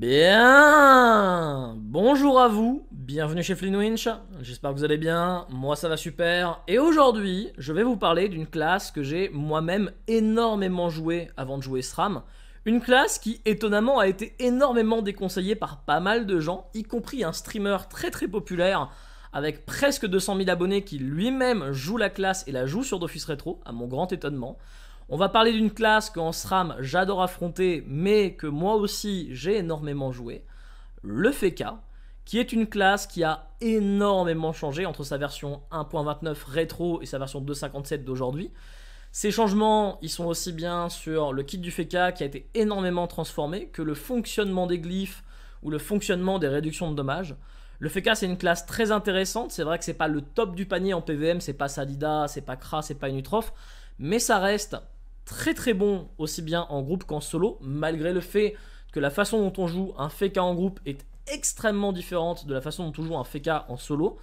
Bien Bonjour à vous, bienvenue chez Winch. j'espère que vous allez bien, moi ça va super, et aujourd'hui je vais vous parler d'une classe que j'ai moi-même énormément jouée avant de jouer SRAM, une classe qui étonnamment a été énormément déconseillée par pas mal de gens, y compris un streamer très très populaire avec presque 200 000 abonnés qui lui-même joue la classe et la joue sur Dofus Retro, à mon grand étonnement. On va parler d'une classe qu'en SRAM j'adore affronter, mais que moi aussi j'ai énormément joué, le Feka, qui est une classe qui a énormément changé entre sa version 1.29 rétro et sa version 2.57 d'aujourd'hui. Ces changements, ils sont aussi bien sur le kit du Feka qui a été énormément transformé, que le fonctionnement des glyphes ou le fonctionnement des réductions de dommages. Le Feka c'est une classe très intéressante, c'est vrai que c'est pas le top du panier en PVM, c'est pas Salida, c'est pas Kra, c'est pas Inutroph, mais ça reste très très bon aussi bien en groupe qu'en solo, malgré le fait que la façon dont on joue un FK en groupe est extrêmement différente de la façon dont on joue un FK en solo.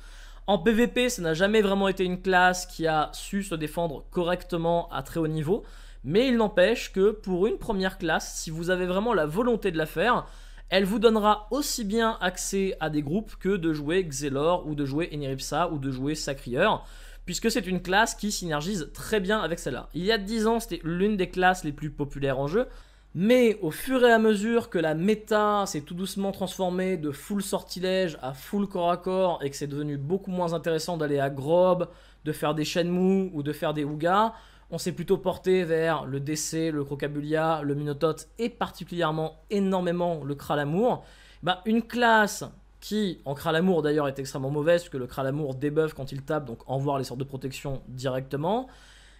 En PvP, ça n'a jamais vraiment été une classe qui a su se défendre correctement à très haut niveau, mais il n'empêche que pour une première classe, si vous avez vraiment la volonté de la faire, elle vous donnera aussi bien accès à des groupes que de jouer Xelor ou de jouer Eniripsa ou de jouer Sacrieur puisque c'est une classe qui synergise très bien avec celle-là. Il y a 10 ans, c'était l'une des classes les plus populaires en jeu, mais au fur et à mesure que la méta s'est tout doucement transformée de full sortilège à full corps à corps et que c'est devenu beaucoup moins intéressant d'aller à Grob, de faire des Shenmue ou de faire des Ouga, on s'est plutôt porté vers le DC, le Crocabulia, le Minotot et particulièrement énormément le Kralamour. Bah, une classe qui en Kralamour d'ailleurs est extrêmement mauvaise, puisque le Kralamour débuff quand il tape, donc envoie les sortes de protection directement.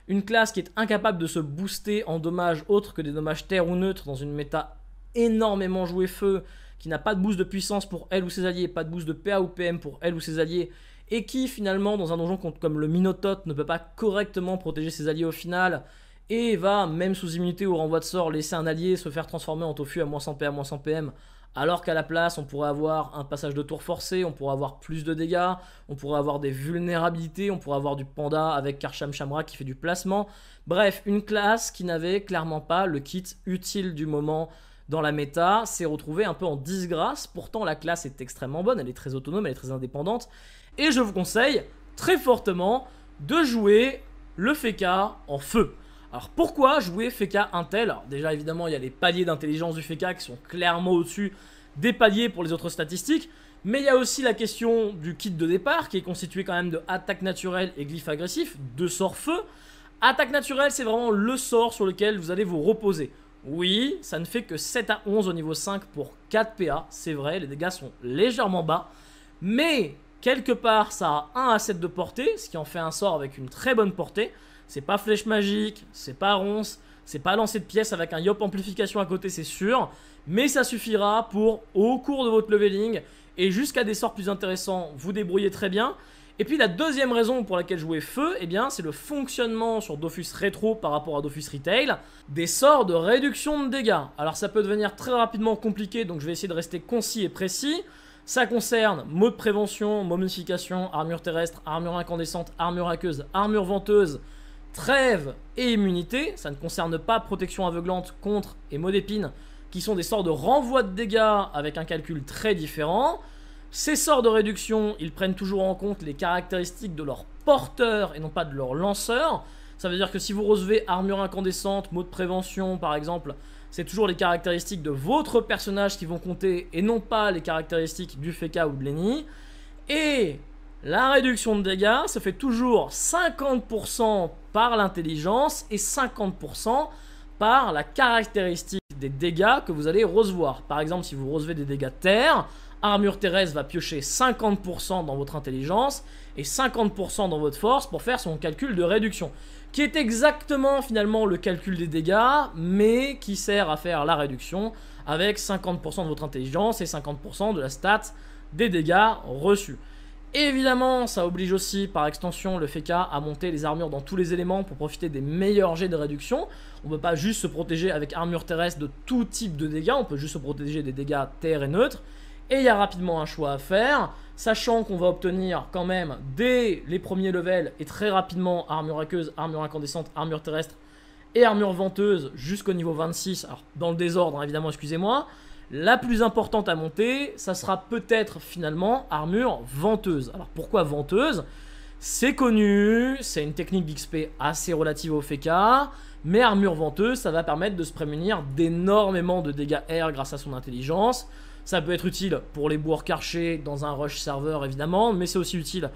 Une classe qui est incapable de se booster en dommages autres que des dommages terre ou neutre dans une méta énormément jouée feu, qui n'a pas de boost de puissance pour elle ou ses alliés, pas de boost de PA ou PM pour elle ou ses alliés, et qui finalement dans un donjon comme le Minotote ne peut pas correctement protéger ses alliés au final, et va, même sous immunité ou renvoi de sort, laisser un allié se faire transformer en tofu à moins 100 PA, moins 100 PM, alors qu'à la place, on pourrait avoir un passage de tour forcé, on pourrait avoir plus de dégâts, on pourrait avoir des vulnérabilités, on pourrait avoir du panda avec Karcham Shamra qui fait du placement. Bref, une classe qui n'avait clairement pas le kit utile du moment dans la méta, s'est retrouvée un peu en disgrâce. Pourtant, la classe est extrêmement bonne, elle est très autonome, elle est très indépendante. Et je vous conseille très fortement de jouer le FECA en feu. Alors pourquoi jouer Feka Intel déjà évidemment il y a les paliers d'intelligence du Feka qui sont clairement au-dessus des paliers pour les autres statistiques, mais il y a aussi la question du kit de départ qui est constitué quand même de attaque naturelle et glyphe agressif, deux sorts feu. Attaque naturelle c'est vraiment le sort sur lequel vous allez vous reposer. Oui, ça ne fait que 7 à 11 au niveau 5 pour 4 PA, c'est vrai, les dégâts sont légèrement bas, mais quelque part ça a 1 à 7 de portée, ce qui en fait un sort avec une très bonne portée. C'est pas flèche magique, c'est pas ronce, c'est pas lancer de pièces avec un yop amplification à côté, c'est sûr. Mais ça suffira pour, au cours de votre leveling, et jusqu'à des sorts plus intéressants, vous débrouillez très bien. Et puis la deuxième raison pour laquelle jouer feu, eh bien, c'est le fonctionnement sur Dofus Retro par rapport à Dofus Retail, des sorts de réduction de dégâts. Alors ça peut devenir très rapidement compliqué, donc je vais essayer de rester concis et précis. Ça concerne mode de prévention, momification, armure terrestre, armure incandescente, armure aqueuse, armure venteuse, trêve et immunité. Ça ne concerne pas protection aveuglante, contre et d'épine, qui sont des sorts de renvoi de dégâts avec un calcul très différent. Ces sorts de réduction, ils prennent toujours en compte les caractéristiques de leur porteur et non pas de leur lanceur. Ça veut dire que si vous recevez armure incandescente, mot de prévention par exemple, c'est toujours les caractéristiques de votre personnage qui vont compter et non pas les caractéristiques du FECA ou de l'ENI. Et la réduction de dégâts, ça fait toujours 50% par l'intelligence et 50% par la caractéristique des dégâts que vous allez recevoir. Par exemple, si vous recevez des dégâts de terre, Armure terrestre va piocher 50% dans votre intelligence et 50% dans votre force pour faire son calcul de réduction. Qui est exactement finalement le calcul des dégâts, mais qui sert à faire la réduction avec 50% de votre intelligence et 50% de la stat des dégâts reçus. Évidemment, ça oblige aussi par extension le FECA à monter les armures dans tous les éléments pour profiter des meilleurs jets de réduction. On peut pas juste se protéger avec armure terrestre de tout type de dégâts, on peut juste se protéger des dégâts terre et neutre. Et il y a rapidement un choix à faire, sachant qu'on va obtenir quand même dès les premiers levels et très rapidement armure aqueuse, armure incandescente, armure terrestre et armure venteuse jusqu'au niveau 26, alors dans le désordre hein, évidemment, excusez-moi. La plus importante à monter, ça sera peut-être finalement armure venteuse. Alors pourquoi venteuse C'est connu, c'est une technique d'XP assez relative au FK, mais armure venteuse, ça va permettre de se prémunir d'énormément de dégâts air grâce à son intelligence. Ça peut être utile pour les boards carchés dans un rush serveur évidemment, mais c'est aussi utile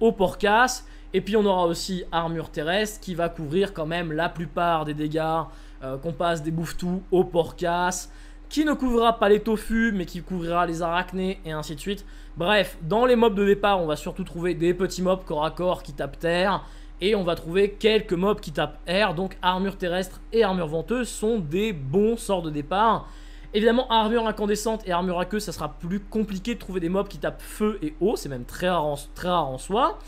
au porcas. Et puis on aura aussi armure terrestre qui va couvrir quand même la plupart des dégâts euh, qu'on passe des bouffetous au porcas, qui ne couvrira pas les tofu, mais qui couvrira les arachnés et ainsi de suite. Bref, dans les mobs de départ, on va surtout trouver des petits mobs corps à corps qui tapent terre, et on va trouver quelques mobs qui tapent air, donc armure terrestre et armure venteuse sont des bons sorts de départ. Évidemment, armure incandescente et armure aqueuse, ça sera plus compliqué de trouver des mobs qui tapent feu et eau, c'est même très rare en, très rare en soi.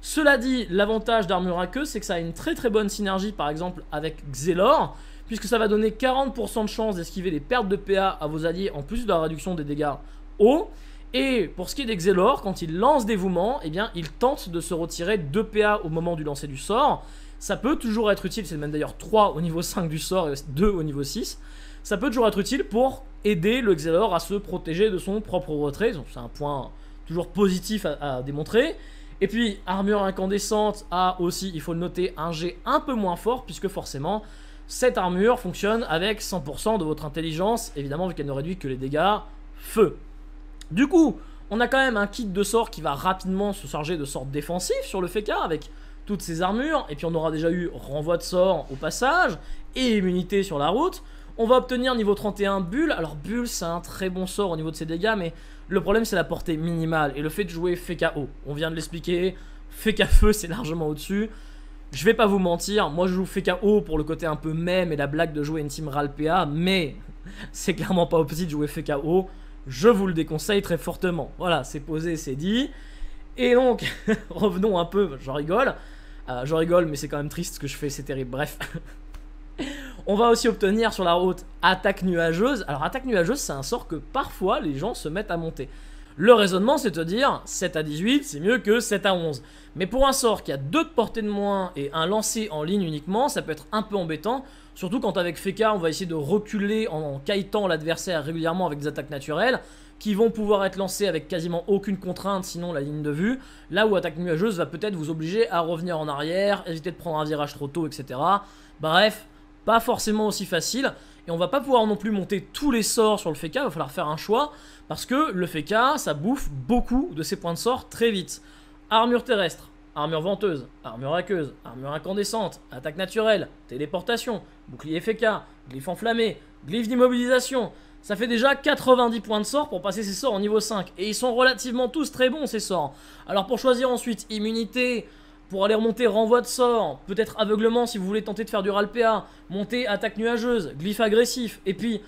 Cela dit, l'avantage d'armure aqueuse, c'est que ça a une très très bonne synergie, par exemple, avec Xelor, puisque ça va donner 40% de chance d'esquiver les pertes de PA à vos alliés en plus de la réduction des dégâts hauts. Et pour ce qui est d'Exelor, quand il lance dévouement, eh bien, il tente de se retirer 2 PA au moment du lancer du sort. Ça peut toujours être utile, c'est même d'ailleurs 3 au niveau 5 du sort et 2 au niveau 6. Ça peut toujours être utile pour aider le Xelor à se protéger de son propre retrait. C'est un point toujours positif à, à démontrer. Et puis, armure incandescente a ah, aussi, il faut le noter, un jet un peu moins fort, puisque forcément, cette armure fonctionne avec 100% de votre intelligence, évidemment vu qu'elle ne réduit que les dégâts feu. Du coup, on a quand même un kit de sort qui va rapidement se charger de sorts défensifs sur le FK avec toutes ses armures, et puis on aura déjà eu renvoi de sort au passage, et immunité sur la route. On va obtenir niveau 31 Bulle, alors Bulle c'est un très bon sort au niveau de ses dégâts, mais le problème c'est la portée minimale, et le fait de jouer haut. on vient de l'expliquer, FK Feu c'est largement au-dessus, je vais pas vous mentir, moi je joue FKO pour le côté un peu même et la blague de jouer une team RALPA, mais c'est clairement pas optique de jouer FKO. Je vous le déconseille très fortement. Voilà, c'est posé, c'est dit. Et donc, revenons un peu, Je rigole. Euh, je rigole, mais c'est quand même triste ce que je fais, c'est terrible. Bref. On va aussi obtenir sur la route attaque nuageuse. Alors attaque nuageuse, c'est un sort que parfois les gens se mettent à monter. Le raisonnement, c'est de dire 7 à 18, c'est mieux que 7 à 11. Mais pour un sort qui a deux de portée de moins et un lancé en ligne uniquement, ça peut être un peu embêtant, surtout quand avec Feka, on va essayer de reculer en caïtant l'adversaire régulièrement avec des attaques naturelles qui vont pouvoir être lancées avec quasiment aucune contrainte, sinon la ligne de vue, là où attaque nuageuse va peut-être vous obliger à revenir en arrière, éviter de prendre un virage trop tôt, etc. Bref, pas forcément aussi facile, on va pas pouvoir non plus monter tous les sorts sur le FK il va falloir faire un choix, parce que le FK ça bouffe beaucoup de ses points de sort très vite. Armure terrestre, armure venteuse, armure aqueuse, armure incandescente, attaque naturelle, téléportation, bouclier FK glyphe enflammé, glyphe d'immobilisation. Ça fait déjà 90 points de sort pour passer ses sorts au niveau 5. Et ils sont relativement tous très bons ces sorts. Alors pour choisir ensuite immunité, pour aller remonter, renvoi de sort, peut-être aveuglement si vous voulez tenter de faire du ralpéa, monter, attaque nuageuse, glyphe agressif, et puis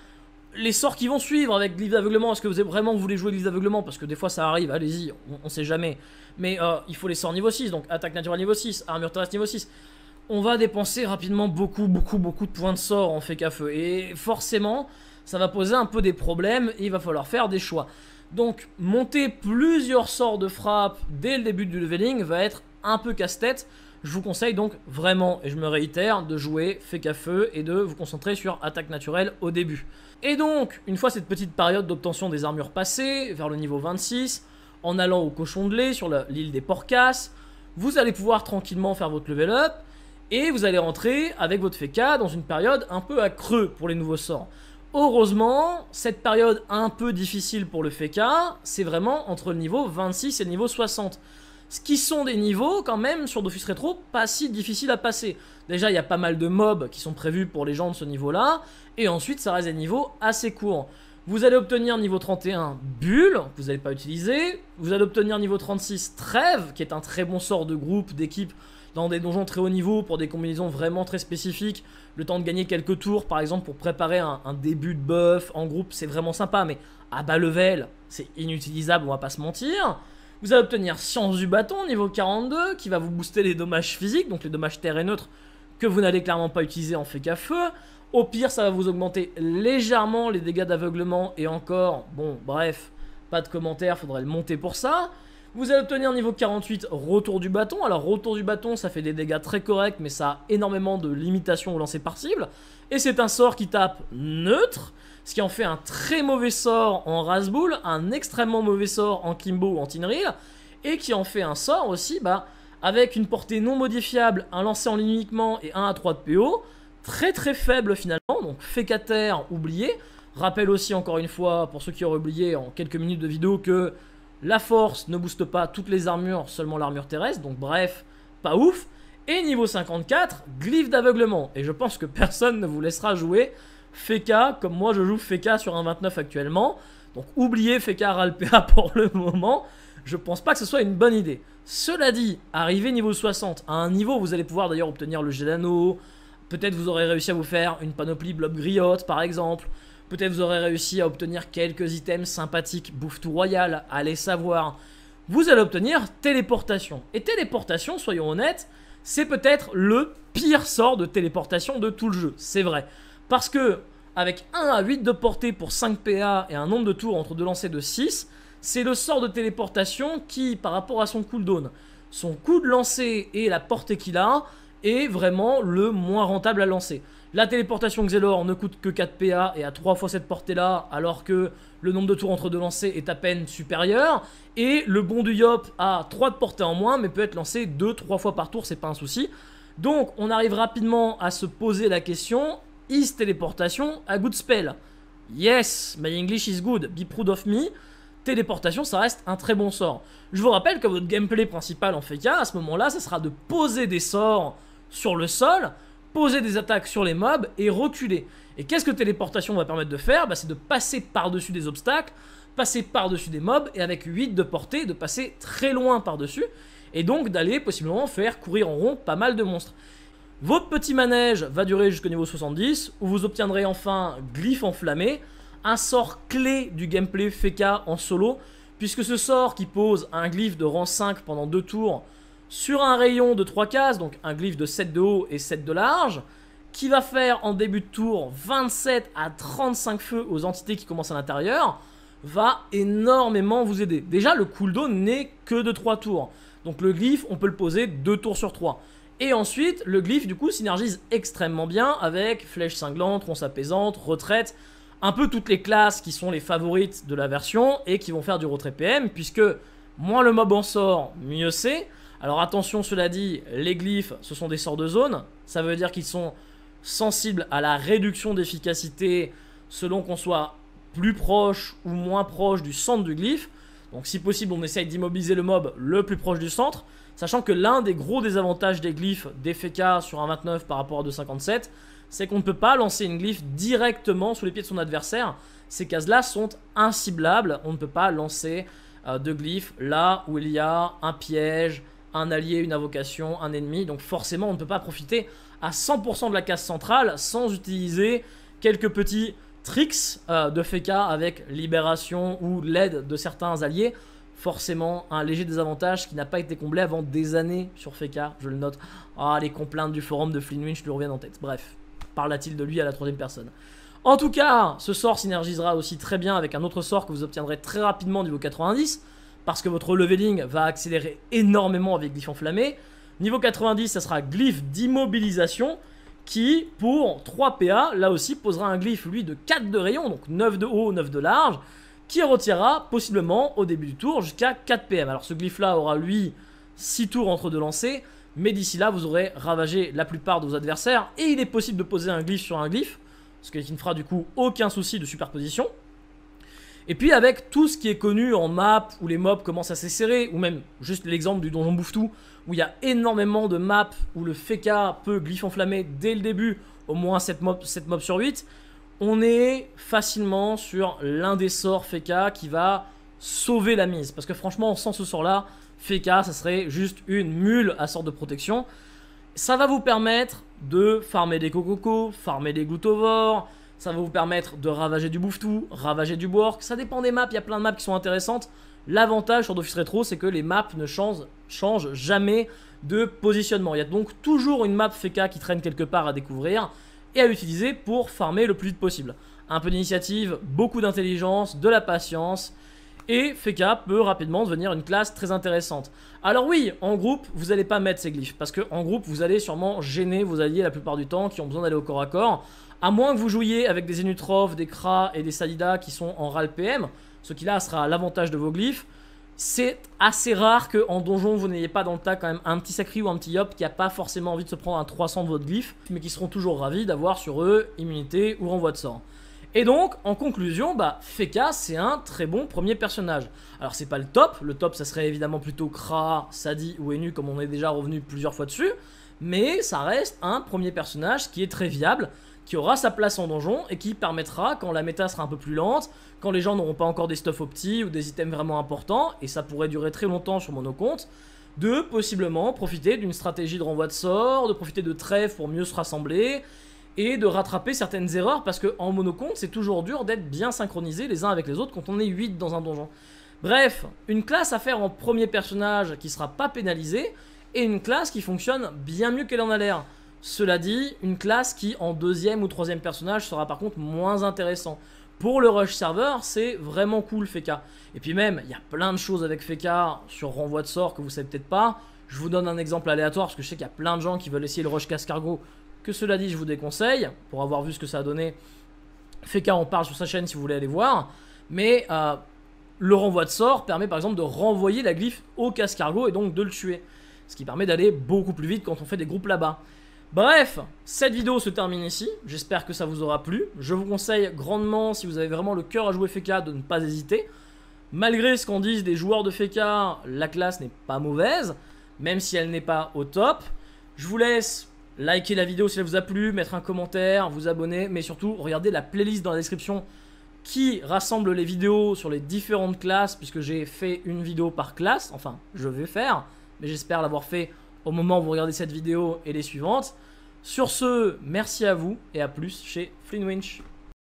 les sorts qui vont suivre avec glyphe d'aveuglement, est-ce que vous vraiment voulez jouer glyphe d'aveuglement Parce que des fois ça arrive, allez-y, on, sait jamais. Mais euh, il faut les sorts niveau 6, donc attaque naturelle niveau 6, armure terrestre niveau 6. On va dépenser rapidement beaucoup, beaucoup, beaucoup de points de sort en fait qu'à feu. Et forcément, ça va poser un peu des problèmes il va falloir faire des choix. Donc monter plusieurs sorts de frappe dès le début du leveling va être un peu casse-tête. Je vous conseille donc vraiment, et je me réitère, de jouer Fake Feu et de vous concentrer sur attaque naturelle au début. Et donc, une fois cette petite période d'obtention des armures passée, vers le niveau 26, en allant au cochon de lait sur l'île des Porcasses, vous allez pouvoir tranquillement faire votre level up, et vous allez rentrer avec votre FECA dans une période un peu à pour les nouveaux sorts. Heureusement, cette période un peu difficile pour le FEKA, c'est vraiment entre le niveau 26 et le niveau 60 ce qui sont des niveaux quand même sur Dofus Retro pas si difficiles à passer. Déjà il y a pas mal de mobs qui sont prévus pour les gens de ce niveau là, et ensuite ça reste des niveaux assez courts. Vous allez obtenir niveau 31 Bulle, que vous n'allez pas utiliser. Vous allez obtenir niveau 36 Trêve, qui est un très bon sort de groupe, d'équipe, dans des donjons très haut niveau, pour des combinaisons vraiment très spécifiques. Le temps de gagner quelques tours, par exemple, pour préparer un, un début de buff en groupe, c'est vraiment sympa, mais à bas level, c'est inutilisable, on va pas se mentir. Vous allez obtenir Science du bâton, niveau 42, qui va vous booster les dommages physiques, donc les dommages terre et neutre, que vous n'allez clairement pas utiliser en fait qu'à feu. Au pire, ça va vous augmenter légèrement les dégâts d'aveuglement, et encore, bon, bref, pas de commentaire, faudrait le monter pour ça. Vous allez obtenir niveau 48 retour du bâton. Alors retour du bâton ça fait des dégâts très corrects mais ça a énormément de limitations au lancer par cible. Et c'est un sort qui tape neutre ce qui en fait un très mauvais sort en Rasboul, un extrêmement mauvais sort en Kimbo ou en Tinril, et qui en fait un sort aussi, bah, avec une portée non modifiable, un lancer en ligne uniquement et un à 3 de PO, très très faible finalement, donc fécataire oublié. rappelle aussi encore une fois, pour ceux qui auraient oublié en quelques minutes de vidéo, que la force ne booste pas toutes les armures, seulement l'armure terrestre, donc bref, pas ouf. Et niveau 54, glyphe d'aveuglement, et je pense que personne ne vous laissera jouer Feka, comme moi je joue Feka sur un 29 actuellement. Donc oubliez Feka Ralpea pour le moment. Je pense pas que ce soit une bonne idée. Cela dit, arrivé niveau 60, à un niveau où vous allez pouvoir d'ailleurs obtenir le jet peut-être vous aurez réussi à vous faire une panoplie blob griotte par exemple, peut-être vous aurez réussi à obtenir quelques items sympathiques, bouffe tout royal, allez savoir. Vous allez obtenir téléportation. Et téléportation, soyons honnêtes, c'est peut-être le pire sort de téléportation de tout le jeu, c'est vrai. Parce que avec 1 à 8 de portée pour 5 PA et un nombre de tours entre deux lancers de 6, c'est le sort de téléportation qui, par rapport à son cooldown, son coût de lancer et la portée qu'il a, est vraiment le moins rentable à lancer. La téléportation Xelor ne coûte que 4 PA et a 3 fois cette portée là, alors que le nombre de tours entre deux lancers est à peine supérieur. Et le bond du Yop a 3 de portée en moins, mais peut être lancé 2-3 fois par tour, c'est pas un souci. Donc on arrive rapidement à se poser la question, is téléportation a good spell. Yes, my English is good, be proud of me. Téléportation, ça reste un très bon sort. Je vous rappelle que votre gameplay principal en Feka, à ce moment-là, ça sera de poser des sorts sur le sol, poser des attaques sur les mobs et reculer. Et qu'est-ce que téléportation va permettre de faire bah, C'est de passer par-dessus des obstacles, passer par-dessus des mobs, et avec 8 de portée, de passer très loin par-dessus, et donc d'aller possiblement faire courir en rond pas mal de monstres. Votre petit manège va durer jusqu'au niveau 70, où vous obtiendrez enfin Glyphe Enflammé, un sort clé du gameplay Feka en solo, puisque ce sort qui pose un glyphe de rang 5 pendant 2 tours sur un rayon de 3 cases, donc un glyphe de 7 de haut et 7 de large, qui va faire en début de tour 27 à 35 feux aux entités qui commencent à l'intérieur, va énormément vous aider. Déjà, le cooldown n'est que de 3 tours. Donc le glyphe, on peut le poser 2 tours sur 3. Et ensuite, le glyphe, du coup, synergise extrêmement bien avec flèche cinglante, tronce apaisante, retraite, un peu toutes les classes qui sont les favorites de la version et qui vont faire du retrait PM, puisque moins le mob en sort, mieux c'est. Alors attention, cela dit, les glyphes, ce sont des sorts de zone, ça veut dire qu'ils sont sensibles à la réduction d'efficacité selon qu'on soit plus proche ou moins proche du centre du glyphe. Donc si possible, on essaye d'immobiliser le mob le plus proche du centre. Sachant que l'un des gros désavantages des glyphes d'FK sur un 29 par rapport à 2,57, c'est qu'on ne peut pas lancer une glyphe directement sous les pieds de son adversaire. Ces cases-là sont inciblables, on ne peut pas lancer euh, de glyphes là où il y a un piège, un allié, une invocation, un ennemi. Donc forcément, on ne peut pas profiter à 100% de la case centrale sans utiliser quelques petits tricks euh, de FK avec libération ou l'aide de certains alliés forcément un léger désavantage qui n'a pas été comblé avant des années sur Feka, je le note. Ah, les complaintes du forum de Flynn Winch lui reviennent en tête. Bref, parla-t-il de lui à la troisième personne. En tout cas, ce sort synergisera aussi très bien avec un autre sort que vous obtiendrez très rapidement niveau 90, parce que votre leveling va accélérer énormément avec Glyph Enflammé. Niveau 90, ça sera Glyph d'immobilisation, qui, pour 3 PA, là aussi, posera un Glyph, lui, de 4 de rayon, donc 9 de haut, 9 de large, qui retirera possiblement au début du tour jusqu'à 4 PM. Alors ce glyphe là aura lui 6 tours entre deux lancers, mais d'ici là vous aurez ravagé la plupart de vos adversaires et il est possible de poser un glyphe sur un glyphe, ce qui ne fera du coup aucun souci de superposition. Et puis avec tout ce qui est connu en map où les mobs commencent à s'esserrer, ou même juste l'exemple du donjon bouffetou, où il y a énormément de maps où le FK peut glyphe enflammer dès le début, au moins 7 mobs sur 8, on est facilement sur l'un des sorts Feka qui va sauver la mise. Parce que franchement, sans ce sort-là, Feka, ça serait juste une mule à sort de protection. Ça va vous permettre de farmer des cococos, farmer des gloutovores, ça va vous permettre de ravager du Bouffetou, ravager du bork, ça dépend des maps, il y a plein de maps qui sont intéressantes. L'avantage sur Dofus Retro, c'est que les maps ne changent, jamais de positionnement. Il y a donc toujours une map FEKA qui traîne quelque part à découvrir et à utiliser pour farmer le plus vite possible. Un peu d'initiative, beaucoup d'intelligence, de la patience, et Feka peut rapidement devenir une classe très intéressante. Alors oui, en groupe, vous n'allez pas mettre ces glyphes, parce qu'en groupe, vous allez sûrement gêner vos alliés la plupart du temps qui ont besoin d'aller au corps à corps, à moins que vous jouiez avec des Enutrophs, des Kras et des Salida qui sont en RAL PM, ce qui là sera l'avantage de vos glyphes, c'est assez rare qu'en donjon vous n'ayez pas dans le tas quand même un petit sacri ou un petit yop qui a pas forcément envie de se prendre un 300 de votre glyphe mais qui seront toujours ravis d'avoir sur eux immunité ou renvoi de sang. Et donc, en conclusion, bah, Feka, c'est un très bon premier personnage. Alors, c'est pas le top. Le top, ça serait évidemment plutôt Kra, Sadi ou Enu, comme on est déjà revenu plusieurs fois dessus. Mais ça reste un premier personnage qui est très viable, qui aura sa place en donjon et qui permettra, quand la méta sera un peu plus lente, quand les gens n'auront pas encore des stuff opti ou des items vraiment importants, et ça pourrait durer très longtemps sur mon compte, de possiblement profiter d'une stratégie de renvoi de sort, de profiter de trêve pour mieux se rassembler et de rattraper certaines erreurs parce que en monocompte c'est toujours dur d'être bien synchronisé les uns avec les autres quand on est 8 dans un donjon. Bref, une classe à faire en premier personnage qui sera pas pénalisée et une classe qui fonctionne bien mieux qu'elle en a l'air. Cela dit, une classe qui en deuxième ou troisième personnage sera par contre moins intéressant. Pour le rush serveur, c'est vraiment cool Feka. Et puis même, il y a plein de choses avec Feka sur renvoi de sort que vous savez peut-être pas. Je vous donne un exemple aléatoire parce que je sais qu'il y a plein de gens qui veulent essayer le rush casque-cargo. Que cela dit, je vous déconseille, pour avoir vu ce que ça a donné, Feka en parle sur sa chaîne si vous voulez aller voir, mais euh, le renvoi de sort permet par exemple de renvoyer la glyphe au cargo et donc de le tuer. Ce qui permet d'aller beaucoup plus vite quand on fait des groupes là-bas. Bref, cette vidéo se termine ici, j'espère que ça vous aura plu. Je vous conseille grandement, si vous avez vraiment le cœur à jouer Feka, de ne pas hésiter. Malgré ce qu'en disent des joueurs de Feka, la classe n'est pas mauvaise, même si elle n'est pas au top. Je vous laisse Likez la vidéo si elle vous a plu, mettre un commentaire, vous abonner, mais surtout regardez la playlist dans la description qui rassemble les vidéos sur les différentes classes, puisque j'ai fait une vidéo par classe, enfin je vais faire, mais j'espère l'avoir fait au moment où vous regardez cette vidéo et les suivantes. Sur ce, merci à vous et à plus chez Winch.